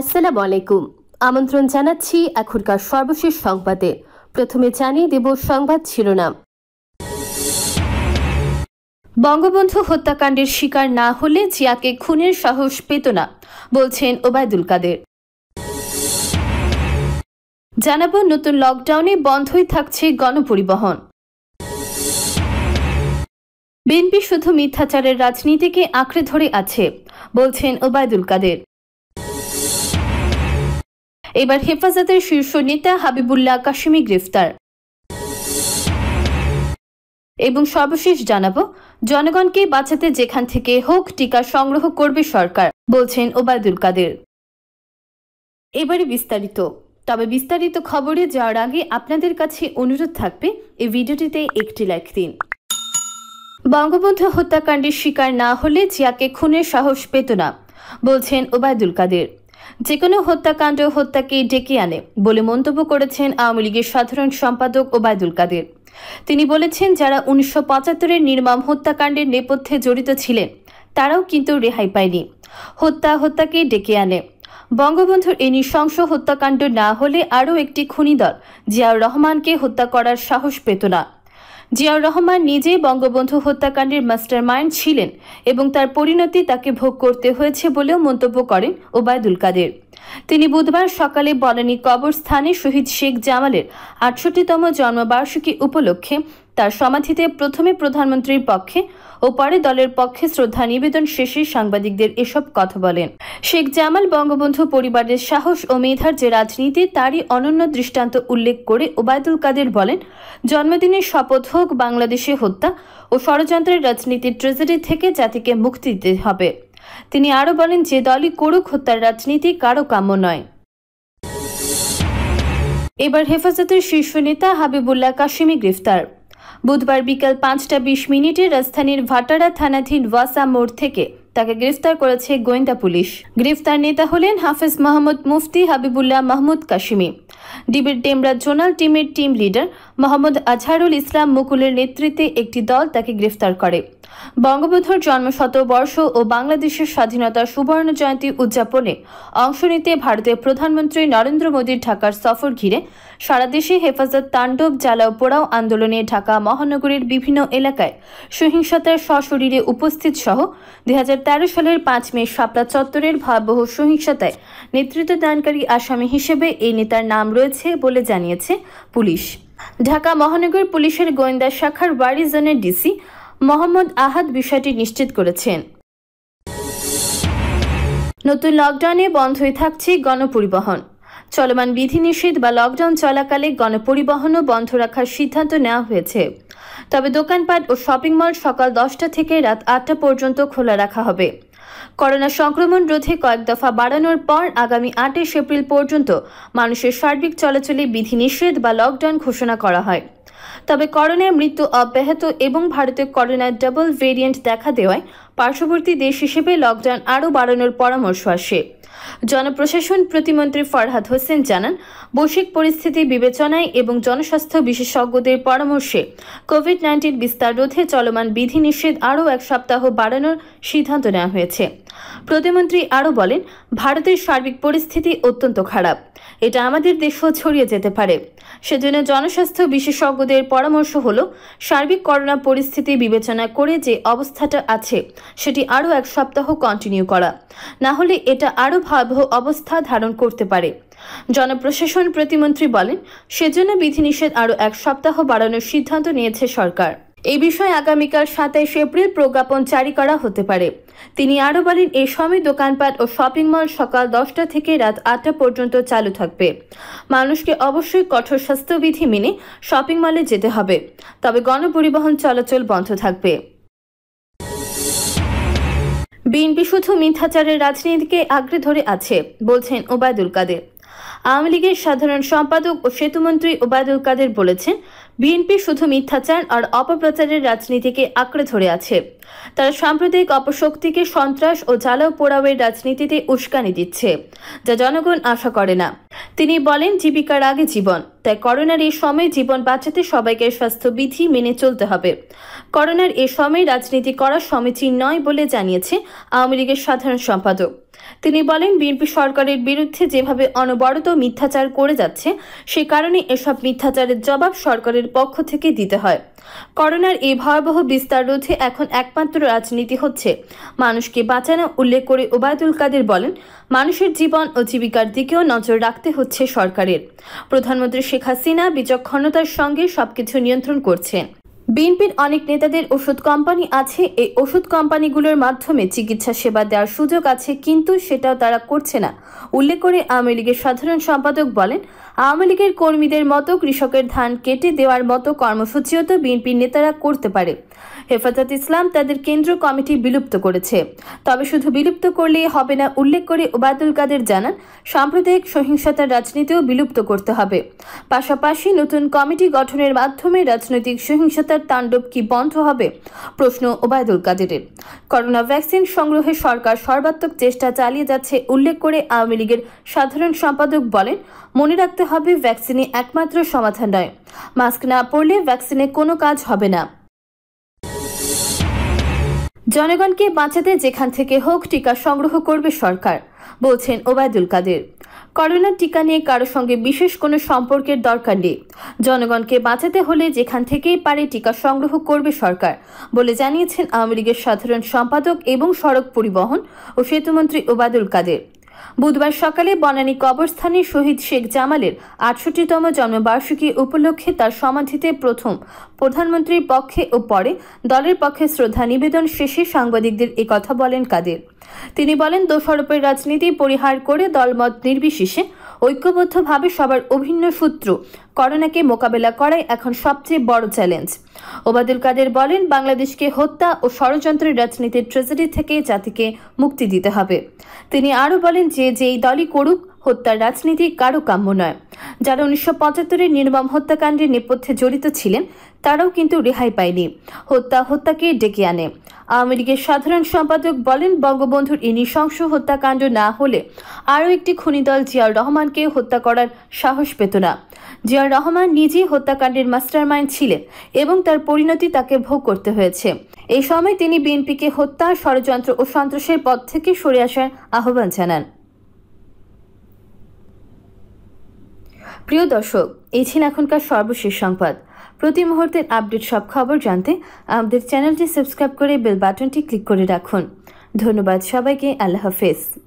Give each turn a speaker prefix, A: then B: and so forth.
A: আসসালামু আলাইকুম আমন্ত্রণ জানাচ্ছি এখনকার সর্বশেষ সংবাদে প্রথমে জানিয়ে দেব সংবাদ শিরোনাম বঙ্গবন্ধু হত্যাকাণ্ডের শিকার না হলে জিয়াকে খুনের সাহস পেত না বলছেন ওবায়দুল কাদের জানাব নতুন লকডাউনে বন্ধই থাকছে গণপরিবহন বিএনপি শুধু মিথ্যাচারের রাজনীতিকে আঁকড়ে ধরে আছে বলছেন ওবায়দুল কাদের এবার হেফাজতের শীর্ষ নেতা হাবিবুল্লাহ কাশিমি গ্রেফতার এবং সর্বশেষ জানাবো জনগণকে বাঁচাতে যেখান থেকে হোক টিকা সংগ্রহ করবে সরকার বলছেন ওবায়দুল কাদের এবারে বিস্তারিত তবে বিস্তারিত খবরে যাওয়ার আগে আপনাদের কাছে অনুরোধ থাকবে এই ভিডিওটিতে একটি লাইক দিন বঙ্গবন্ধু হত্যাকাণ্ডের শিকার না হলে জিয়াকে খুনের সাহস পেত না বলছেন ওবায়দুল কাদের যে কোনো হত্যাকাণ্ড হত্যাকে ডেকে আনে বলে মন্তব্য করেছেন আওয়ামী লীগের সাধারণ সম্পাদক ওবায়দুল কাদের তিনি বলেছেন যারা উনিশশো পঁচাত্তরের নির্মম হত্যাকাণ্ডের নেপথ্যে জড়িত ছিলেন তারাও কিন্তু রেহাই পায়নি হত্যা হত্যাকে ডেকে আনে বঙ্গবন্ধুর এই নৃশংস হত্যাকাণ্ড না হলে আরও একটি খুনিদল জিয়াউর রহমানকে হত্যা করার সাহস পেত না জিয়াউর রহমান নিজেই বঙ্গবন্ধু হত্যাকাণ্ডের মাস্টার মাইন্ড ছিলেন এবং তার পরিণতি তাকে ভোগ করতে হয়েছে বলেও মন্তব্য করেন ওবায়দুল কাদের তিনি বুধবার সকালে বনানী কবরস্থানে শহীদ শেখ জামালের আটষট্টিতম জন্মবার্ষিকী উপলক্ষে তার সমাধিতে প্রথমে প্রধানমন্ত্রীর পক্ষে ও পরে দলের পক্ষে শ্রদ্ধা নিবেদন শেষে সাংবাদিকদের এসব কথা বলেন শেখ জামাল বঙ্গবন্ধু পরিবারের সাহস ও মেধার যে রাজনীতি তারই অনন্য দৃষ্টান্ত উল্লেখ করে ওবায়দুল কাদের বলেন জন্মদিনের শপথ হোক বাংলাদেশে হত্যা ও ষড়যন্ত্রের রাজনীতির ট্রেজারি থেকে জাতিকে মুক্তি দিতে হবে তিনি আরও বলেন যে দলই করুক হত্যার রাজনীতি কারো কাম্য নয় এবার হেফাজতের শীর্ষ নেতা হাবিবুল্লাহ কাশিমি গ্রেফতার বুধবার বিকাল পাঁচটা বিশ মিনিটে রাজধানীর ভাটারা থানাধীন ওয়াসা মোড় থেকে তাকে গ্রেফতার করেছে গোয়েন্দা পুলিশ গ্রেফতার নেতা হলেন হাফেজ মাহমুদ মুফতি হাবিবুল্লাহ মাহমুদ কাশিমি ডিবির ডেমরা জোনাল টিমের টিম লিডার মোহাম্মদ আজহারুল ইসলাম মুকুলের নেতৃত্বে একটি দল তাকে গ্রেফতার করে বঙ্গবন্ধুর জন্ম শতবর্ষ ও বাংলাদেশের স্বাধীনতা সুবর্ণ জয়ন্তী উদযাপনে অংশ নিতে ভারতের প্রধানমন্ত্রী নরেন্দ্র মোদীর ঢাকার সফর ঘিরে সারা দেশে হেফাজত তাণ্ডব জ্বালাও পোড়াও আন্দোলনে ঢাকা মহানগরীর বিভিন্ন এলাকায় সহিংসতার সশরীরে উপস্থিত সহ দুই সালের পাঁচ মে শাপলা চত্বরের ভয়াবহ সহিংসতায় নেতৃত্ব দানকারী আসামি হিসেবে এই নেতার নাম রয়েছে বলে জানিয়েছে পুলিশ ঢাকা মহানগর পুলিশের গোয়েন্দা শাখার বাড়ি জোনের ডিসি মোহাম্মদ আহাদ বিষয়টি নিশ্চিত করেছেন নতুন লকডাউনে বন্ধই থাকছে গণপরিবহন চলমান বিধিনিষেধ বা লকডাউন চলাকালে গণপরিবহনও বন্ধ রাখার সিদ্ধান্ত নেওয়া হয়েছে তবে দোকানপাট ও শপিং মল সকাল দশটা থেকে রাত আটটা পর্যন্ত খোলা রাখা হবে করোনা সংক্রমণ রোধে কয়েক দফা বাড়ানোর পর আগামী আটই এপ্রিল পর্যন্ত মানুষের সার্বিক চলাচলে বিধিনিষেধ বা লকডাউন ঘোষণা করা হয় তবে করোনায় মৃত্যু অব্যাহত এবং ভারতে করোনার ডাবল ভেরিয়েন্ট দেখা দেওয়ায় পার্শ্ববর্তী দেশ হিসেবে লকডাউন আরও বাড়ানোর পরামর্শ আসে জনপ্রশাসন প্রতিমন্ত্রী ফরহাদ হোসেন জানান বৈশ্বিক পরিস্থিতি বিবেচনায় এবং জনস্বাস্থ্য বিশেষজ্ঞদের পরামর্শে কোভিড নাইন্টিন বিস্তার রোধে চলমান বিধিনিষেধ আরও এক সপ্তাহ বাড়ানোর সিদ্ধান্ত নেওয়া হয়েছে প্রতিমন্ত্রী আরও বলেন ভারতের সার্বিক পরিস্থিতি অত্যন্ত খারাপ এটা আমাদের দেশেও ছড়িয়ে যেতে পারে সেজন্য জনস্বাস্থ্য বিশেষজ্ঞদের পরামর্শ হল সার্বিক করোনা পরিস্থিতি বিবেচনা করে যে অবস্থাটা আছে সেটি আরও এক সপ্তাহ কন্টিনিউ করা না হলে এটা আরও ভয়াবহ অবস্থা ধারণ করতে পারে জনপ্রশাসন প্রতিমন্ত্রী বলেন সেজন্য বিধিনিষেধ আরও এক সপ্তাহ বাড়ানোর সিদ্ধান্ত নিয়েছে সরকার এই বিষয়ে আগামীকাল সাতাইশ এপ্রিল প্রজ্ঞাপন জারি করা হতে পারে তিনি আরও বলেন এই সময় দোকানপাট ও শপিং মল সকাল দশটা থেকে রাত আটটা পর্যন্ত চালু থাকবে মানুষকে অবশ্যই কঠোর স্বাস্থ্যবিধি মেনে শপিং মলে যেতে হবে তবে গণপরিবহন চলাচল বন্ধ থাকবে বিএনপি শুধু মিথ্যাচারের রাজনীতিকে আঁকড়ে ধরে আছে বলছেন ওবায়দুল কাদের আওয়ামী লীগের সাধারণ সম্পাদক ও সেতুমন্ত্রী ওবায়দুল কাদের বলেছেন বিএনপি শুধু মিথ্যাচার আর অপপ্রচারের রাজনীতিকে আঁকড়ে ধরে আছে তারা সাম্প্রদায়িক অপশক্তিকে সন্ত্রাস ও জ্বালাও পোড়াওয়ের রাজনীতিতে উস্কানি দিচ্ছে যা জনগণ আশা করে না তিনি বলেন জীবিকার আগে জীবন তাই করোনার এই সময় জীবন বাঁচাতে সবাইকে স্বাস্থ্যবিধি মেনে চলতে হবে করোনার এ সময় রাজনীতি করার সমীচীন নয় বলে জানিয়েছে আওয়ামী লীগের সাধারণ সম্পাদক তিনি বলেন বিএনপি সরকারের বিরুদ্ধে যেভাবে অনবরত মিথ্যাচার করে যাচ্ছে সে কারণে এসব মিথ্যাচারের জবাব সরকারের পক্ষ থেকে দিতে হয় করোনার এই ভয়াবহ বিস্তার রোধে এখন একমাত্র রাজনীতি হচ্ছে মানুষকে বাঁচানো উল্লেখ করে ওবায়দুল কাদের বলেন মানুষের জীবন ও জীবিকার দিকেও নজর রাখতে হচ্ছে সরকারের প্রধানমন্ত্রী শেখ হাসিনা বিচক্ষণতার সঙ্গে সবকিছু নিয়ন্ত্রণ করছেন বিএনপির অনেক নেতাদের ওষুধ কোম্পানি আছে এই ওষুধ কোম্পানিগুলোর মাধ্যমে চিকিৎসা সেবা দেওয়ার সুযোগ আছে কিন্তু সেটাও তারা করছে না উল্লেখ করে আওয়ামী লীগের সাধারণ সম্পাদক বলেন আওয়ামী লীগের কর্মীদের মতো কৃষকের ধান কেটে দেওয়ার মতো কর্মসূচিও তো বিএনপির নেতারা করতে পারে হেফাজত ইসলাম তাদের কেন্দ্র কমিটি বিলুপ্ত করেছে তবে শুধু বিলুপ্ত করলেই হবে না উল্লেখ করে ওবায়দুল কাদের জানান সাম্প্রদায়িক সহিংসতার রাজনীতিও বিলুপ্ত করতে হবে পাশাপাশি নতুন কমিটি গঠনের মাধ্যমে রাজনৈতিক সহিংসতা হিংসার তাণ্ডব কি বন্ধ হবে প্রশ্ন ওবায়দুল কাদেরের করোনা ভ্যাকসিন সংগ্রহে সরকার সর্বাত্মক চেষ্টা চালিয়ে যাচ্ছে উল্লেখ করে আওয়ামী লীগের সাধারণ সম্পাদক বলেন মনে রাখতে হবে ভ্যাকসিনই একমাত্র সমাধান নয় মাস্ক না পরলে ভ্যাকসিনে কোনো কাজ হবে না জনগণকে বাঁচাতে যেখান থেকে হোক টিকা সংগ্রহ করবে সরকার বলছেন ওবায়দুল কাদের করোনার টিকা নিয়ে কারোর সঙ্গে বিশেষ কোনো সম্পর্কের দরকার নেই জনগণকে বাঁচাতে হলে যেখান থেকেই পারে টিকা সংগ্রহ করবে সরকার বলে জানিয়েছেন আওয়ামী লীগের সাধারণ সম্পাদক এবং সড়ক পরিবহন ও সেতুমন্ত্রী ওবায়দুল কাদের বুধবার সকালে বনানী কবরস্থানে শহীদ শেখ জামালের আটষট্টিতম জন্মবার্ষিকী উপলক্ষে তার সমাধিতে প্রথম প্রধানমন্ত্রীর পক্ষে ও পরে দলের পক্ষে শ্রদ্ধা নিবেদন শেষে সাংবাদিকদের কথা বলেন কাদের তিনি বলেন দোষারোপের রাজনীতি পরিহার করে দলমত নির্বিশেষে ঐক্যবদ্ধভাবে সবার অভিন্ন সূত্র করোনাকে মোকাবেলা করাই এখন সবচেয়ে বড় চ্যালেঞ্জ ওবাদুল কাদের বলেন বাংলাদেশকে হত্যা ও ষড়যন্ত্রের রাজনীতির ট্রেজেডি থেকে জাতিকে মুক্তি দিতে হবে তিনি আরও বলেন যে যেই দলই করুক হত্যার রাজনীতি কারো কাম্য নয় যারা উনিশশো পঁচাত্তরের নির্মম হত্যাকাণ্ডের নেপথ্যে জড়িত ছিলেন তারাও কিন্তু রেহাই পায়নি হত্যা হত্যাকে ডেকে আনে আওয়ামী লীগের সাধারণ সম্পাদক বলেন বঙ্গবন্ধুর এই নৃশংস হত্যাকাণ্ড না হলে আরও একটি দল জিয়াউর রহমানকে হত্যা করার সাহস পেত না জিয়াউর রহমান নিজেই হত্যাকাণ্ডের মাস্টারমাইন্ড ছিলেন এবং তার পরিণতি তাকে ভোগ করতে হয়েছে এই সময় তিনি বিএনপিকে হত্যা ষড়যন্ত্র ও সন্ত্রাসের পথ থেকে সরে আসার আহ্বান জানান প্রিয় দর্শক এই ছিল এখনকার সর্বশেষ সংবাদ প্রতি মুহূর্তের আপডেট সব খবর জানতে আমাদের চ্যানেলটি সাবস্ক্রাইব করে বেল বাটনটি ক্লিক করে রাখুন ধন্যবাদ সবাইকে আল্লাহ হাফেজ